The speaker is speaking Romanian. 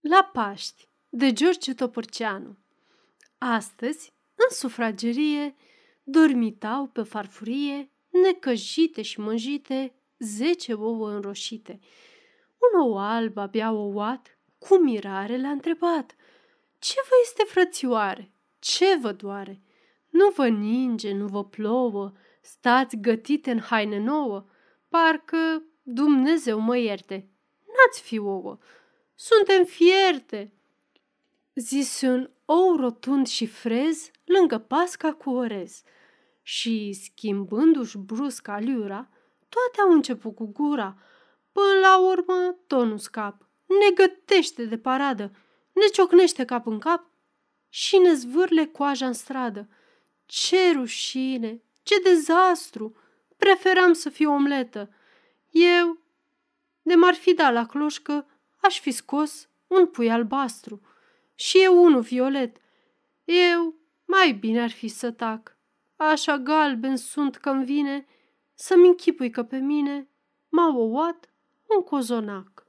La Paști, de George Topărceanu. Astăzi, în sufragerie, dormitau pe farfurie, necăjite și mânjite, zece ouă înroșite. Un ou alb abia ouat, cu mirare l-a întrebat. Ce vă este, frățioare? Ce vă doare? Nu vă ninge, nu vă plouă, stați gătite în haine nouă, parcă Dumnezeu mă ierte, n-ați fi ouă, suntem fierte!" Zise un ou rotund și frez lângă pasca cu orez și, schimbându-și brusc aliura, toate au început cu gura. Până la urmă, tot cap, scap. Ne gătește de paradă, ne ciocnește cap în cap și ne zvârle coaja în stradă. Ce rușine, ce dezastru! Preferam să fiu omletă. Eu, de m-ar fi dat la cloșcă, aș fi scos un pui albastru și eu unul violet. Eu mai bine ar fi să tac. Așa galben sunt că vine să-mi închipui că pe mine m au ouat un cozonac.